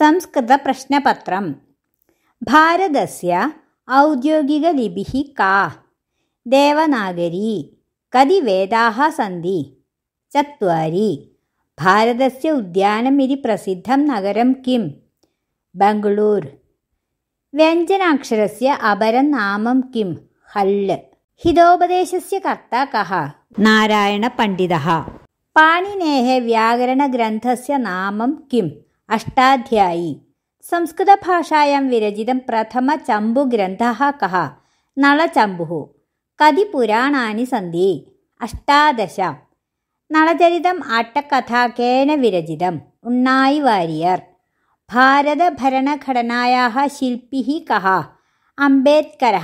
സംസ്കൃതപ്രശ്നപത്രം भारतस्य औद्योगिकलिपिः का देवनागरी कति वेदाः सन्ति चत्वारि भारतस्य उद्यानम् इति प्रसिद्धं नगरं किं बेङ्गळूर् व्यञ्जनाक्षरस्य अपरं नामं किं हल् हितोपदेशस्य कर्ता कः नारायणपण्डितः पाणिनेः व्याकरणग्रन्थस्य नामं किम् अष्टाध्यायी संस्कृतभाषायां विरचितं प्रथमचम्बुग्रन्थः കഹ नळचम्बुः കതി പുരാണാനി സന്ധി അഷ്ടാദശ നളചരിതം ആട്ടക്കഥാകേന വിരചിതം ഉണ്ണായി വാര്യർ ഭാരതഭരണഘടനായാ ശില്പി കഹ അംബേദ്കര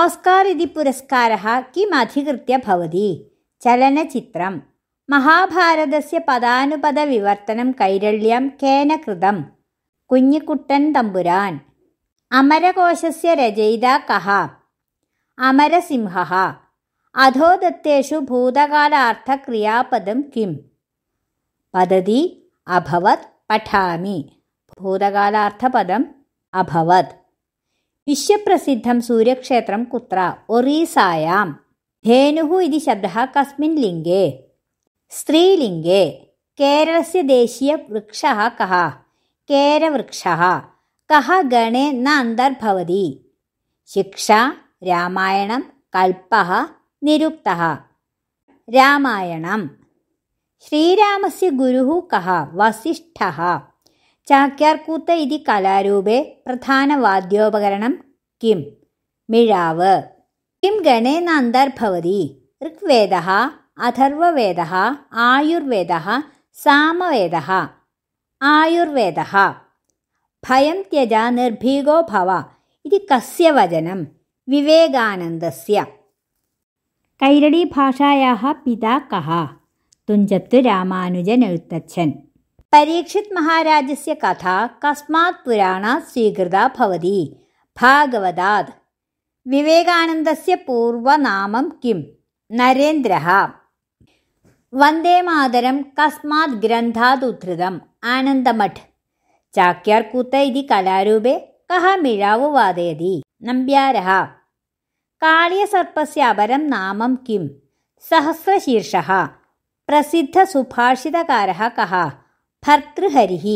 ഓസ്കാർ ഇതി പുരസ്കാര കിം അധികൃത്യ ഭവതി ചലനചിത്രം महाभारतस्य पदानुपदविवर्तनं कैरल्यं केन कृतं कुञ्जिकुट्टन्तम्बुरान् अमरकोशस्य रचयिता कः अमरसिंहः अधो दत्तेषु भूतकालार्थक्रियापदं किं पदति अभवत् पठामि भूतकालार्थपदम् अभवत् विश्वप्रसिद्धं सूर्यक्षेत्रं कुत्र ओरिसायां धेनुः इति शब्दः कस्मिन् लिङ्गे स्त्रीलिङ्गे केरलस्य देशीयवृक्षः कः केरवृक्षः कः गणे न अन्तर्भवति शिक्षा रामायणं कल्पः निरुक्तः रामायणं श्रीरामस्य गुरुः कः वसिष्ठः चाक्यार्कूत इति कलारूपे प्रधानवाद्योपकरणं किं मिळाव किं गणे न अन्तर्भवति ऋग्वेदः अथर्ववेदः आयुर्वेदः सामवेदः आयुर्वेदः भयं त्यज निर्भीगो भव इति कस्य वचनं विवेकानन्दस्य कैरडीभाषायाः पिता कः तुञ्जत् परीक्षित् परीक्षितमहाराजस्य कथा कस्मात् पुराणात् स्वीकृता भवति भागवतात् विवेकानन्दस्य पूर्वनामं किं नरेन्द्रः वन्दे मादरं कस्माद्ग्रन्थादुद्धृतम् आनन्दमठ् चाक्यर्कूत इति कलारूपे कः मिळावु वादयति न्यारः काळ्यसर्पस्य अपरं नामं किं सहस्रशीर्षः प्रसिद्धसुभाषितकारः कः भर्तृहरिः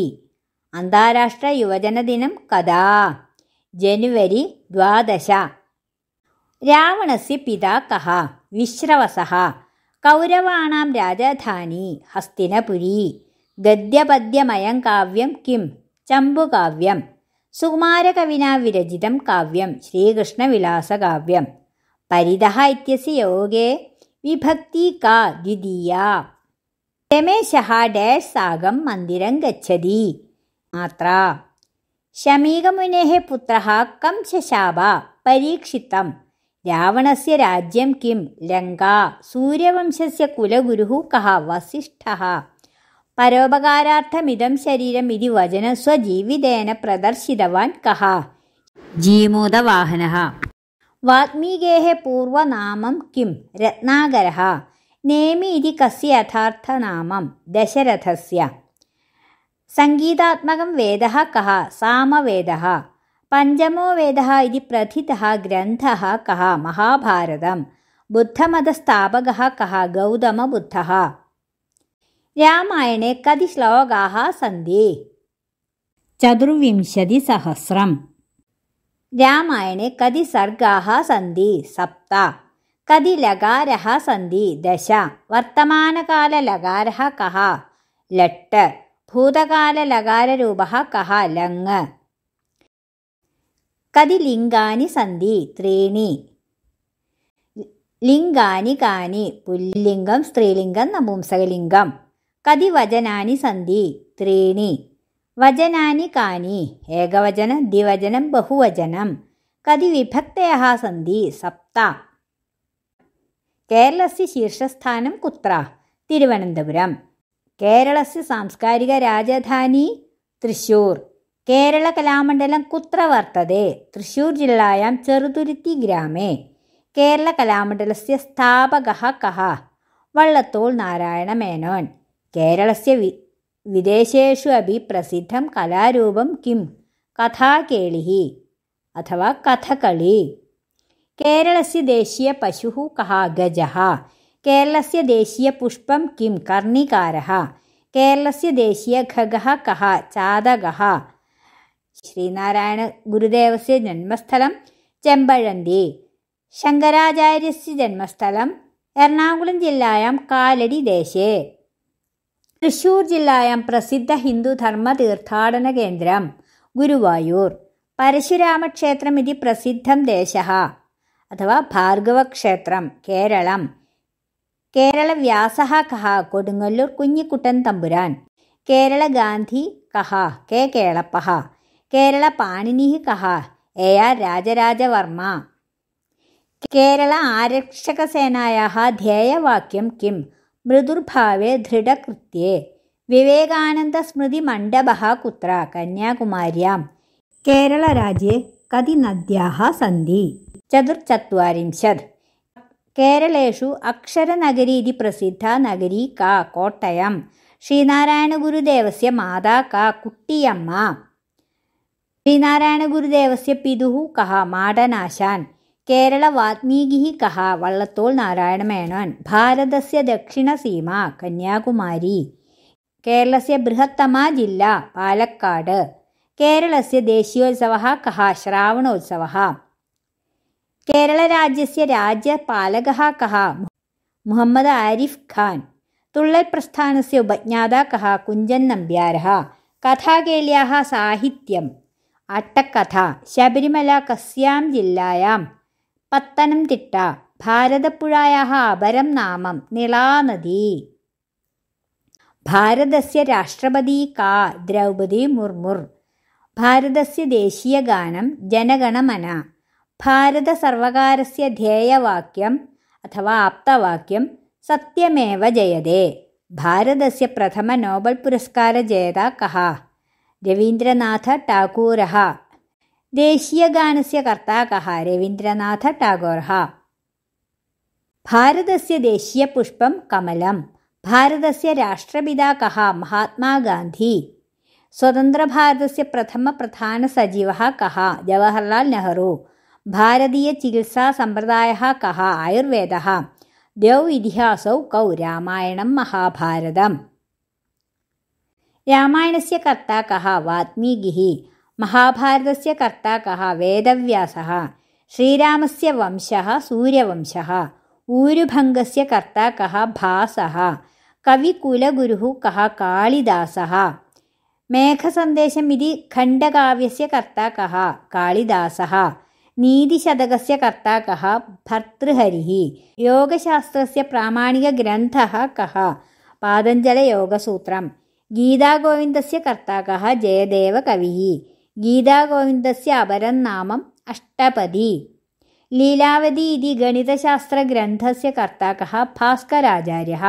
अन्तराष्ट्रयुवजनदिनं कदा जनवरी द्वादश रावणस्य पिता कः विश्रवसः कौरवाणां राजधानी हस्तिनपुरी गद्यपद्यमयं काव्यं किं चम्बुकाव्यं विरचितं काव्यं श्रीकृष्णविलासकाव्यं परितः इत्यस्य योगे विभक्ति का द्वितीया डेश् सागं मन्दिरं गच्छति मात्रा शमीकमुनेः पुत्रः कं शशाब परीक्षितम् रावणस्य राज्यं किं लङ्का सूर्यवंशस्य कुलगुरुः कः वसिष्ठः परोपकारार्थमिदं शरीरम् इति वचनं स्वजीवितेन प्रदर्शितवान् कः जीमूदवाहनः वाल्मीकेः पूर्वनामं किं रत्नाकरः नेमि इति कस्य यथार्थनामं दशरथस्य सङ्गीतात्मकं वेदः कः सामवेदः पञ्चमो वेदः इति प्रथितः ग्रन्थः कः महाभारतं बुद्धमतस्थापकः कः गौतमबुद्धः रामायणे कति श्लोकाः सन्ति चतुर्विंशतिसहस्रं रामायणे कति सर्गाः सन्ति सप्त कति लकारः सन्ति दश वर्तमानकाललकारः कः लट् भूतकाललकाररूपः कः लङ् കതി ലിംഗാനി സന്ധി ത്രീണി ലിംഗാനി കാനി പുല്ലിംഗം സ്ത്രീലിംഗം നപുംസകലിംഗം കതി വചനാനി സന്ധി ത്രീണി വചനാനി കാനി ഏകവചനം ദ്വിവചനം ബഹുവചനം കതി വിഭക്തയഃ സന്ധി സപ്ത കേരളസ്യ ശീർഷസ്ഥാനം കുത്ര തിരുവനന്തപുരം കേരളസ്യ സാംസ്കാരിക രാജധാനി തൃശ്ശൂർ കേരള കലാമണ്ഡലം കുത്രവർത്തതേ വർത്തതേ തൃശൂർ ജില്ലായാം ചെറുതുരുത്തി ഗ്രാമേ കേരള കലാമണ്ഡലസ്യ സ്ഥാപക കഹ വള്ളത്തോൾ നാരായണ മേനോൻ കേരളസ്യ വി വിദേശേഷു അപി പ്രസിദ്ധം കലാരൂപം കിം കഥാകേളിഹി അഥവാ കഥകളി കേരളസ്യ ദേശീയ പശു കഹ ഗജ കേരളസ്യ ദേശീയ പുഷ്പം കിം കർണികാര കേരളസ്യ ദേശീയ ഖഗ കഹ ചാതക ശ്രീനാരായണ ഗുരുദേവസ്യ ജന്മസ്ഥലം ചെമ്പഴന്തി ശങ്കരാചാര്യസ്യ ജന്മസ്ഥലം എറണാകുളം ജില്ലായാം കാലടി ദേശേ തൃശൂർ ജില്ലായാം പ്രസിദ്ധ ഹിന്ദുധർമ്മ തീർത്ഥാടന കേന്ദ്രം ഗുരുവായൂർ പരശുരാമക്ഷേത്രം ഇതി പ്രസിദ്ധം ദേശ അഥവാ ഭാർഗവക്ഷേത്രം കേരളം കേരള വ്യാസ കഹ കൊടുങ്ങല്ലൂർ കുഞ്ഞിക്കുട്ടൻ തമ്പുരാൻ കേരള ഗാന്ധി കഹ കെ കേളപ്പഹ കേരള പാണിനിഹ് കഹ എ ആർ രാജരാജവർമ്മ കേരള ആരക്ഷകസേനായാഹ ധ്യേയവാക്യം കിം മൃദുർഭാവേ ദൃഢകൃത്യേ विवेकानन्दस्मृतिमण्डपः कुत्र कन्याकुमार्यां केरलराज्ये कति नद्याः सन्ति चतुर्चत्वारिंशत् केरलेषु अक्षरनगरी इति प्रसिद्धा नगरी का कोट्टयं श्रीनारायणगुरुदेवस्य माता का कुट्टियम्मा ശ്രീനാരായണ ഗുരുദേവസ്യ പിതുഹു കഹ മാടനാശാൻ കേരള വാത്മീകി കഹ വള്ളത്തോൾ നാരായണമേനോൻ ഭാരതസ്യ ദക്ഷിണസീമ കന്യാകുമാരി കേരളസ്യ ബൃഹത്തമ ജില്ല പാലക്കാട് കേരളസ്യ ദേശീയോത്സവ കഹ ശ്രാവണോത്സവ കേരളരാജ്യസ്യ രാജ്യപാലക കഹ മുഹമ്മദ് ആരിഫ് ഖാൻ തുള്ളൽ പ്രസ്ഥാനസ്യ ഉപജ്ഞാത കഹ കുഞ്ചൻ നമ്പ്യാരः കഥാകേള്യാः സാഹിത്യം അട്ടക്കഥ ശബരിമല കസ്യാം ജില്ലായാം പത്തനംതിട്ട ഭാരതപ്പുഴയാ അപരം നാമം നിളാനദി ഭാരതസ്യ രാഷ്ട്രപതി കാ ദ്രൗപദി മുർമുർ ഭാരതസ്യ ദേശീയഗാനം ജനഗണമന ഭാരത സർവകാരസ്യ ധ്യേയവാക്യം അഥവാ ആപ്തവാക്യം സത്യമേവ ജയതേ ഭാരതസ്യ പ്രഥമ നോബൽ പുരസ്കാര ജേതാ കഹ रवीन्द्रनाथटाकूरः देशीयगानस्य कर्ता कः रवीन्द्रनाथ टागोरः भारतस्य देशीयपुष्पं कमलं भारतस्य राष्ट्रपिता कः महात्मागान्धी स्वतन्त्रभारतस्य प्रथमप्रधानसचिवः कः जवहर्लाल् नेहरू भारतीयचिकित्सासम्प्रदायः कः आयुर्वेदः द्वौ इतिहासौ कौ रामायणं महाभारतम् रामायणस्य कर्ता कः वाल्मीकिः महाभारतस्य कर्ता कः वेदव्यासः श्रीरामस्य वंशः सूर्यवंशः ऊरुभङ्गस्य कर्ता कः भासः कविकुलगुरुः कः कालिदासः मेघसन्देशमिति खण्डकाव्यस्य कर्ता कः कालिदासः नीतिशतकस्य कर्ता कः भर्तृहरिः योगशास्त्रस्य प्रामाणिकग्रन्थः कः पातञ्जलयोगसूत्रम् गीतागोविन्दस्य कर्ताकः जयदेवकविः गीतागोविन्दस्य अपरन्नामम् अष्टपदी लीलावती इति गणितशास्त्रग्रन्थस्य कर्ताकः भास्कराचार्यः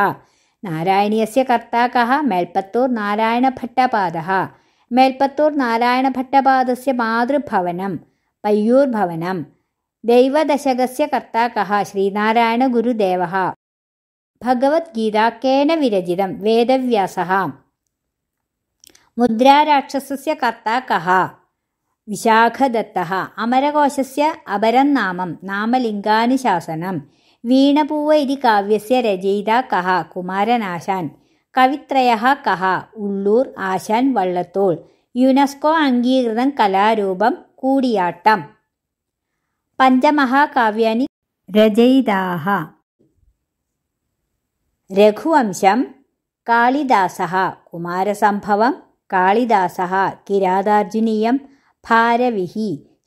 नारायणीयस्य कर्ताकः मेल्पत्तूर् नारायणभट्टपादस्य मातृभवनं पय्यूर्भवनं दैवदशकस्य कर्ताकः श्रीनारायणगुरुदेवः भगवद्गीता केन विरचितं वेदव्यासः मुद्राराक्षसस्य कर्ता कः विशाखदत्तः अमरकोशस्य नामं नामलिङ्गानुशासनं वीणपूव इति काव्यस्य रचयिता कः कुमारनाशान् कवित्रयः कः उल्लूर् आशान् वल्लत्तूळ् युनेस्को अङ्गीकृतं कलारूपं कूडियाट्टं पञ्चमहाकाव्यानि रचयिताः रघुवंशं कालिदासः कुमारसम्भवम् कालिदासः किरातार्जुनीयं भारविः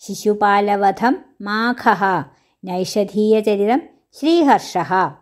शिशुपालवधं माघः नैषधीयचरितं श्रीहर्षः